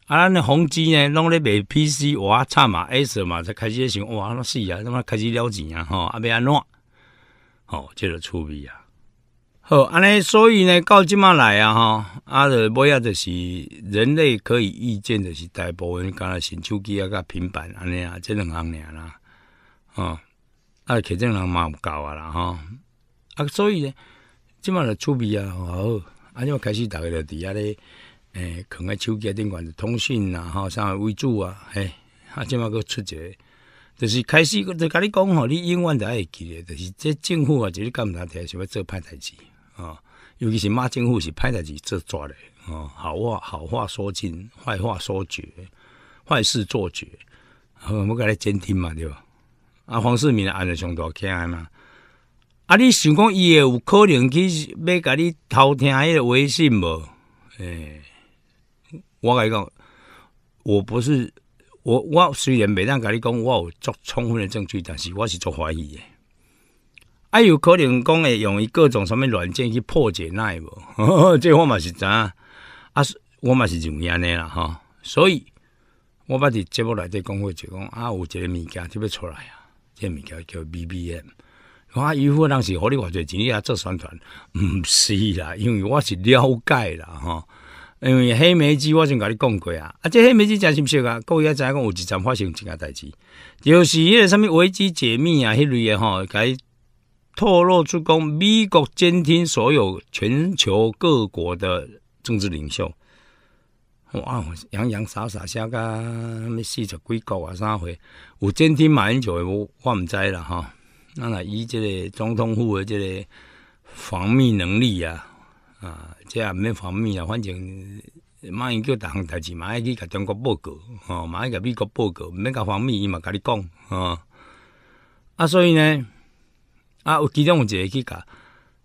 啊咱诶宏基呢，拢咧卖 PC 哇差嘛 S 嘛，才开始咧想哇死啊，他妈开始了钱啊！吼，啊袂安怎？吼接个趣味啊。好，安尼所以呢，到即满来啊！吼，啊，就尾啊，就是人类可以预见的是大部分敢若新手机啊、甲平板安尼啊，即两项行啦，吼。啊，签证人嘛毋够啊啦，吼。啊，所以呢，即满就出味啊！啊，又开始逐个就伫遐咧，诶，可咧手机顶管子、通讯啊，吼，啥为主啊？诶，啊，即满佫出个，就是开始在甲你讲吼，你永远在爱记咧，就是这政府啊，就是干么事，想要做歹代志吼，尤其是骂政府是歹代志做绝咧吼，好话好话说尽，坏话说绝，坏事做绝，我甲你监听嘛，对吧？啊，黄世明安尼上大听嘛。啊，你想讲伊会有可能去，要甲你偷听迄的微信无？诶，我甲你讲，我不是我，我虽然袂当甲你讲，我有足充分的证据，但是我是足怀疑诶。啊，有可能讲会用伊各种什物软件去破解那无？这我嘛是知影啊，我嘛是认为安尼啦吼，所以，我捌伫节目内讲过一句，讲啊，有一个物件就要出来啊。这名叫叫 B B M，我渔夫当时何里偌侪钱力啊做宣传，毋是啦，因为我是了解啦吼，因为黑莓机我先甲你讲过啊，啊这黑莓机真实不实啊？各位在讲有一站发生一件代志，就是迄个啥物危机解密啊迄类吼，甲伊透露出讲美国监听所有全球各国的政治领袖。哇，洋洋洒洒写个咩四十几国啊，啥回有监听马英九的，我唔知啦哈。咱那以这个总统府的这个防密能力啊，啊，这也唔免防密啊。反正马英九逐项代志，马上去给中国报告，吼，马上给美国报告，唔免甲防密，伊嘛甲你讲，吼。啊，所以呢，啊，有中有一个去甲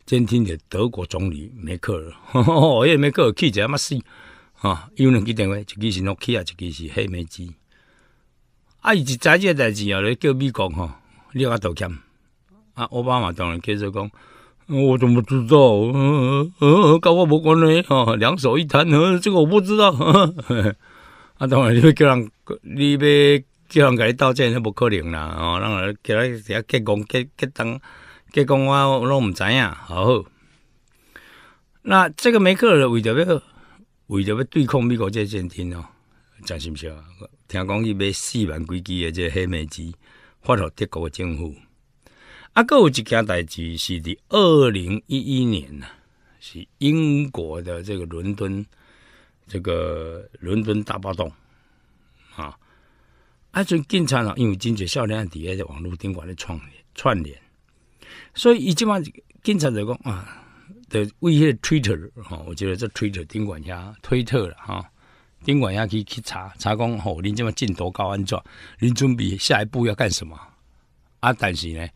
监听的德国总理梅克尔，哈 哈，因为梅克尔气质阿嘛死。有两支电话，一支是诺基亚，一支是黑莓机。啊，伊一即个代志啊，咧叫美国吼，你甲道歉啊？奥巴马当然接始讲，我怎么知道？嗯嗯嗯，跟我无关嘞！哦，两手一摊，嗯，这个我不知道。啊，当然你叫人，你要叫人甲你道歉，那无可能啦！哦，咱来叫来一下结功结结账，结功我拢毋知影。好，那这个梅克尔为着要。为着要对抗美国这监听哦，真心啊？听讲伊买四万飞机的这黑莓机发给德国政府。啊，有一件代志是伫二零一一年呐，是英国的这个伦敦，这个伦敦大暴动啊。啊，阵警察啊，因为真侪少年伫下在网络顶管的串串联，所以一即晚警察在讲啊。的威个 Twitter，哦，我觉得这 Twitter 顶管家推特了哈，顶管家去去查查讲，吼，你这么镜头高安装，你准备下一步要干什么？啊，但是呢，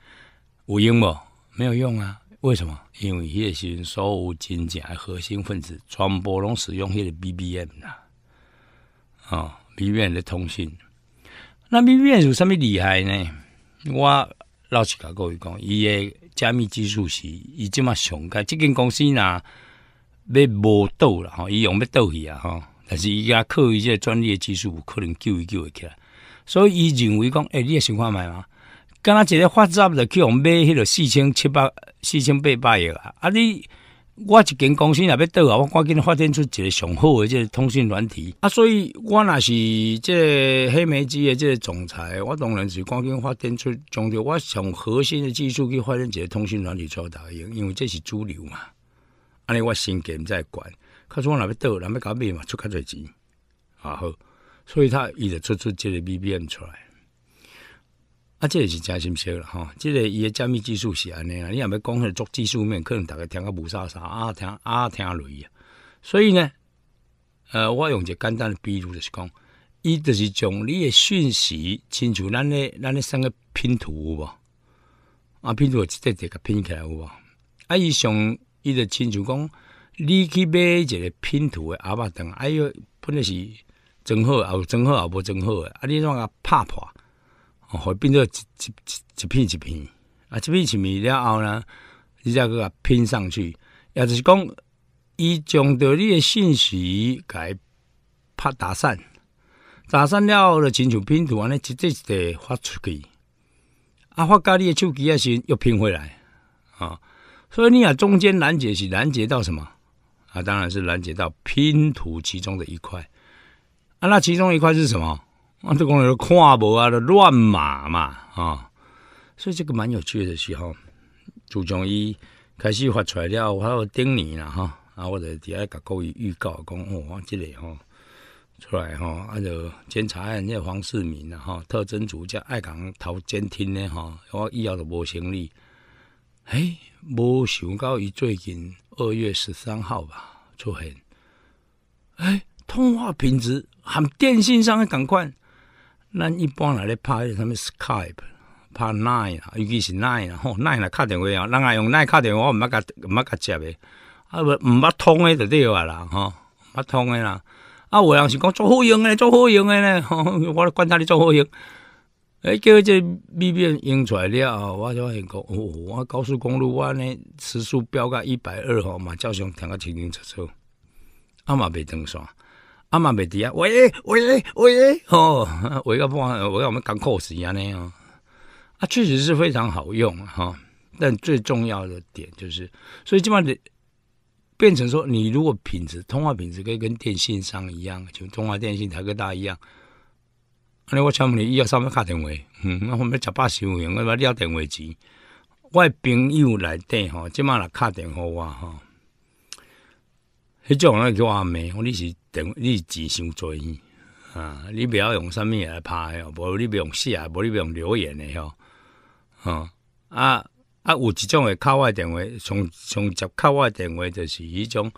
有用不？没有用啊，为什么？因为他是少数精简核心分子传播，拢使用他个 BBM 呐，啊，b m 的通讯。那 BBM 有什么厉害呢？我老实甲国语讲，伊的。加密技术是伊即嘛上，但即间公司呐，要无倒啦，吼，伊用要倒去啊，吼，但是伊靠一些专业技术，有可能救伊救会起来。所以伊认为讲，诶你也想卖吗？敢若一个发展了，去用买迄了四千七百、四千八百个啊，你。我一间公司若要倒啊，我赶紧发展出一个上好诶即通讯软体啊，所以我若是即黑莓机的即总裁，我当然是赶紧发展出，将着我上核心的技术去发展个通讯软体做大用，因为这是主流嘛。安尼我先给再管，可是我若要倒，那甲搞卖嘛，出较侪钱啊好，所以他伊直出出即个 B B M 出来。啊，这也是加薪烧了哈！这个伊个加密技术是安尼啊，你若要讲去做技术面，可能大概听个无啥啥啊听啊听雷啊。所以呢，呃，我用只简单的比如就是讲，伊就是将你的讯息，清楚，咱咧咱咧三个拼图有无？啊，拼图直接直接拼起来有无？啊，伊想伊就清楚讲，你去买一个拼图的阿爸等，哎呦，本来是装好，啊有装好啊无装好诶，啊你让佮拍破。会变做一、一、一、一片、一片，啊，一片、一片了后呢，你才佮拼上去，也就是讲，伊将着你的信息佮拍打散，打散了后就亲像拼图安尼，一接一节发出去，啊，发到你的手机啊先又拼回来，啊，所以你啊中间拦截是拦截到什么？啊，当然是拦截到拼图其中的一块，啊，那其中一块是什么？我都讲了看无啊，都乱码嘛啊，所以这个蛮有趣的，是吼。自从伊开始发材料，我有顶你啦吼，啊，后或伫遐甲搞个预告，讲哦，我这里吼出来吼，啊，就监察案，那黄世明啦哈，特侦组加爱港头监听咧哈，我以后的模型里，哎，无想到伊最近二月十三号吧，就很哎通话品质含电信商的港怪。咱一般来咧拍迄个什么？Skype，拍 n i n e 啊，尤其是 n i n e 吼 n i n e 来敲电话啊，人阿用 n i n e 敲电话，我毋捌甲毋捌甲接诶，啊不毋捌通的就对啊啦，吼，毋捌通诶啦，啊有人是讲做好用诶，做好用诶咧，吼，我咧观察咧做好用。诶、叫日这秘密用出来了，我现讲，哦，我高速公路我呢时速飙到一百二吼，嘛照常听个清清楚楚，啊嘛袂断线。阿玛袂迪啊，喂喂喂，吼，我个不妨，我个我们讲 c o u r 样哦，啊，确实是非常好用哈，但最重要的点就是，所以这嘛你变成说，你如果品质通话品质可以跟电信商一样，就中华电信台科大一样，尼我请问你以后上面卡电话，嗯，我们十八十五元，我买要电话机，外朋友来电吼，即嘛来卡电话哇哈。一种咧叫话咩？你是等你是自相追啊！你不要用什么来拍哦，无你不用写啊，无你不用留言的哟。啊啊啊！有一种嘅靠外电话，从从接靠外电话就是一种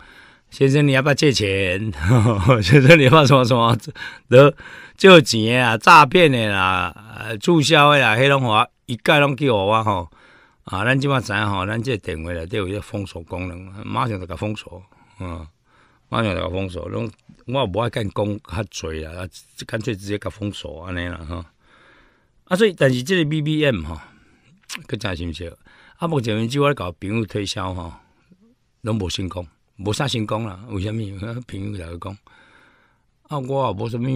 先生，你要不要借钱？先生，你要不要什么什么？的借钱啊，诈骗的啦，注销的啦，黑龙华一概拢给我哇吼啊！咱即马知吼，咱即电话咧都有一个封锁功能，马上就个封锁嗯。马上就封锁，拢我无爱干讲较侪啦，啊，干脆直接甲封锁安尼啦吼。啊，所以但是即个 B B M 哈，佮真少。啊，目前就我甲朋友推销吼，拢无成功，无啥成功啦。为甚物？朋友在讲，啊，我也无什物物物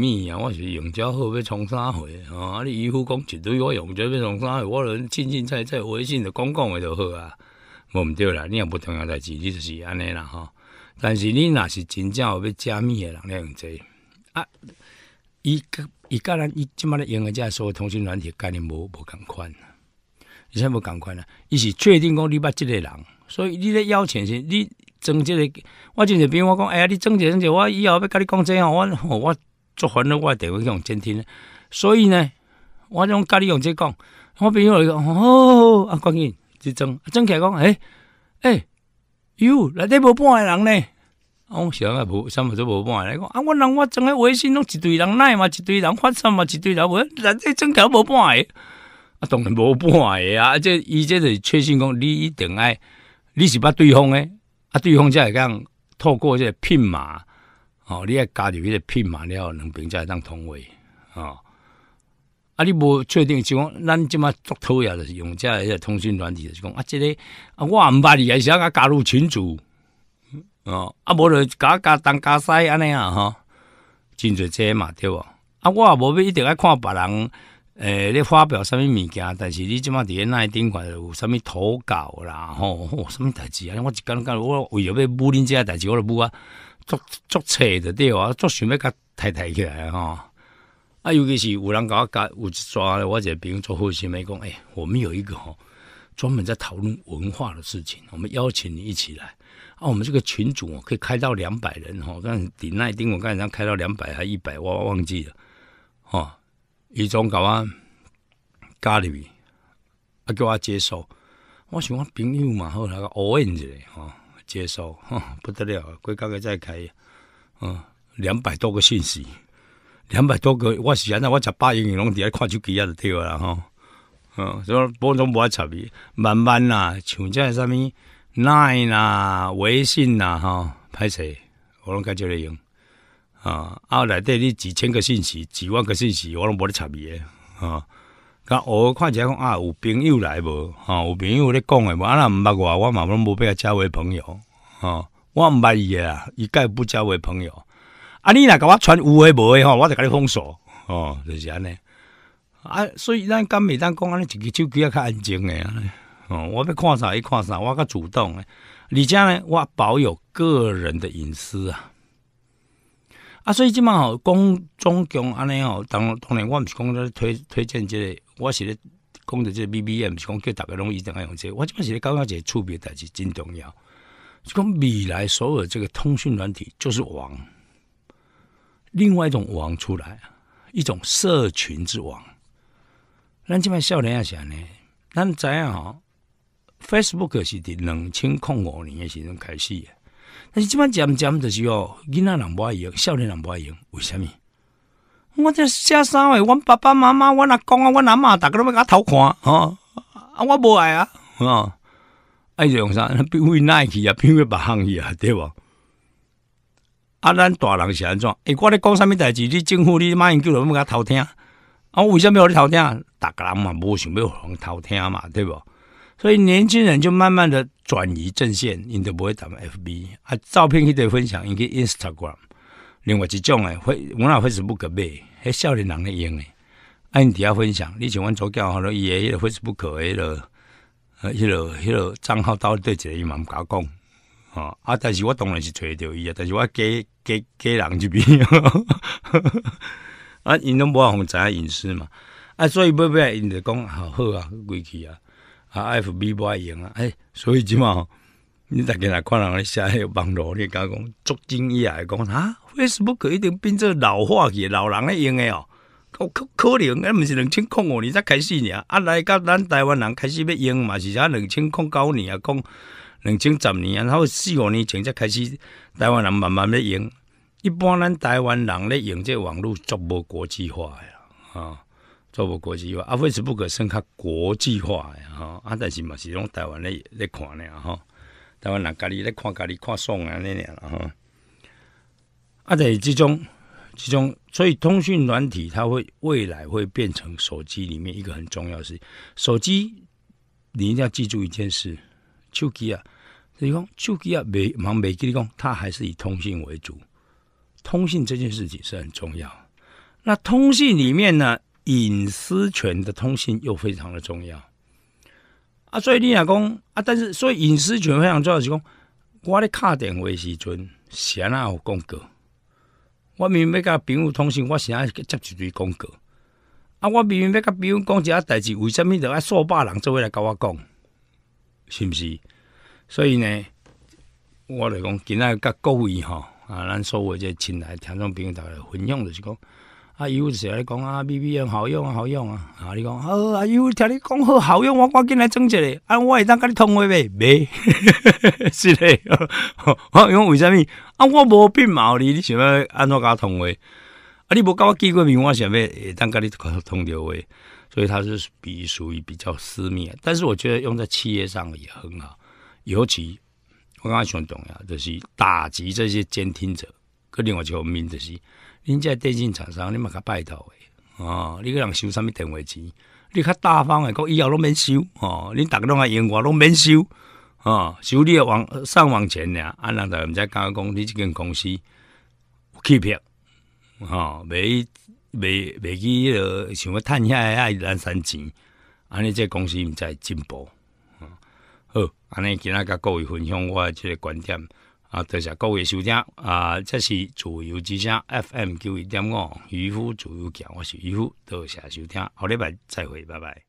物啊，我是用账号要充三回吼。啊，你姨夫讲一堆，我用账号要充三回，我人静静在在微信的讲讲里头好啊，无毋对啦，你也无重要代志，你就是安尼啦吼。但是你若是真正有要食物诶人咧，用这啊，伊甲伊甲咱伊即马咧用诶遮所谓通讯软体概念无无共款啊，伊先无共款啊，伊是确定讲你捌即个人，所以你咧邀请是，你装即、个，我就是比如我讲，哎、欸、呀，你装这装这，我以后要甲你讲这吼，我吼我做反了，我诶电话用监听，所以呢，我种甲你用这讲，我朋友讲，吼，啊，关键即装装起来讲，诶、欸、诶。哟，内底无半个人呢！哦，谁个无三五组无半个？啊，我人我整个微信拢一堆人来嘛，一堆人发什嘛，一堆人无，内底真搞无半个。啊，当然无半个啊。这伊这个确信讲，你一定爱，你是把对方诶。啊，对方即个讲，透过这拼码哦，你要加入这拼码，你要能评价当同位哦。啊！你无确定是讲，咱即马足讨厌也是用即个通讯软体是讲啊！即个啊，我毋捌你啊，是啊甲加入群组哦。啊，无就加加当加西安尼啊吼，真侪这嘛对无？啊，我也无必要看别人诶，咧发表啥物物件，但是你即马伫咧那顶块有啥物投稿啦吼，啥物代志啊？我就讲讲，我为了要布恁这代志？我就母啊，足足切就对啊，足想欲甲提提起来吼。啊，尤其是有人甲啊搞，有一抓嘞。我个朋友做后期没工，诶，我们有一个哦，专门在讨论文化的事情，我们邀请你一起来。啊，我们这个群主哦，可以开到两百人吼、我看顶那顶我刚才开到两百还一百，我忘记了。哦，伊总搞啊，加你，啊，叫我接收。我喜欢朋友嘛，和那个 O 一下哈，接收哈，不得了，乖乖再开，嗯，两百多个信息。两百多个，我是安在我十八应用拢伫咧看手机啊就对啦吼，嗯，所以波拢无爱插伊，慢慢啦，像这啥物 line 啦、微信啦，吼，拍势，我拢较少咧用啊。啊，来对你几千个信息、几万个信息，我拢无咧插咪的啊。偶我看起来讲啊，有朋友来无？吼，有朋友咧讲的无？啊，那毋捌我，我嘛拢无必要交为朋友啊。我毋捌伊啊，一概不交为朋友。啊！你若甲我传有诶无诶吼，我就甲你封锁哦，就是安尼。啊，所以咱刚未当讲安尼，一个手机啊较安静诶，哦，我要看啥伊看啥，我较主动诶。而且呢，我保有个人的隐私啊。啊，所以即蛮好，公中共安尼哦。当当然我毋是讲咧推推荐即个，我是咧讲着即个 B B M，是讲叫大家拢一定爱用即。我即满是咧讲一个区别，代是真重要。就讲未来所有这个通讯软体就是王。另外一种王出来，一种社群之王。咱即摆少年也是安尼，咱知怎样？Facebook 是伫两千零五年诶时阵开始，诶，但是即摆渐渐的是候，囡仔人无爱用，少年人无爱用，为虾米？我这写啥？阮爸爸妈妈，阮阿公啊，阮阿嬷逐个拢要甲偷看哦！啊，我无爱啊！啊，爱用啥？比并不耐气啊，并不别项去啊，对无？啊，咱大人是安怎？哎，我咧讲啥物代志？你政府你马英九了，毋甲偷听？啊，我为啥要互你偷听？逐个人嘛，无想要人偷听嘛，对无？所以年轻人就慢慢的转移阵线因着无会 a FB 啊，照片迄以分享，因去 Instagram。另外一种诶，会，我那 Facebook 买，迄少年人咧用啊，因底下分享。你像阮昨教好了，伊个 Facebook，个，啊，迄个，迄个账号到底对个伊嘛甲加讲。啊！啊！但是我当然是找着伊啊！但是我假假假人就变啊！因拢无法知影隐私嘛！啊！所以尾不，因着讲好好啊，规去啊！啊！F B 不爱用啊！哎，所以即毛你逐家来看人咧写迄个网络咧讲，足惊伊会讲啊！为什么可定变做老化去？老人咧用诶哦，可可能诶？毋是两千零五年才开始尔啊！来甲咱台湾人开始要用嘛，是啥两千零九年啊？讲。两千十年，然后四五年前才开始，台湾人慢慢咧用。一般咱台湾人咧用这网络，足无国际化呀，啊，足无国际化。Facebook 较国际化呀，哈。啊，但是嘛是用台湾咧咧看咧，哈。台湾人家己咧看家己，看爽啊那俩，哈。啊，在即种即种，所以通讯软体，它会未来会变成手机里面一个很重要的事。手机，你一定要记住一件事。手机啊，所以讲手机啊，没忙没记你讲，他还是以通信为主。通信这件事情是很重要。那通信里面呢，隐私权的通信又非常的重要。啊，所以你讲啊，但是所以隐私权非常重要，是讲我咧卡电话时阵，时那有广告。我明明要甲朋友通信，我时阵接一堆广告。啊，我明明要甲朋友讲一下代志，为什么得爱数百人做伙来跟我讲？是不是？所以呢，我来讲，今仔各各位吼啊，咱所有这亲来听众朋友大家分享就是讲啊，有时来讲啊，B B R 好用啊，好用啊！啊，你讲好啊，有听你讲好，好用，我我紧来装一个，啊，我会当跟你通话呗，没？是嘞，我讲为什么啊？我无变毛哩，你想要安怎我通话？啊，你无甲我见过面，我想要会当跟你通电话。所以它是比属于比较私密，但是我觉得用在企业上也很好。尤其我刚才想懂讲就是打击这些监听者，可另外一就明就是，人家电信厂商你们可拜倒哎啊，你个人收什么电话机，你看大方的，讲以后都免收哦，你大个拢爱用我拢免收啊，收你的网上网钱呢？按人家人家讲讲，你这间公司欺骗，哈没。未未去迄落想要趁遐遐难生钱，安尼这公司毋才会进步，好，安尼今仔甲各位分享我即个观点，啊，多谢各位收听，啊，这是自由之声 FM 九一点五渔夫自由行，我是渔夫，多谢收听，后礼拜再会，拜拜。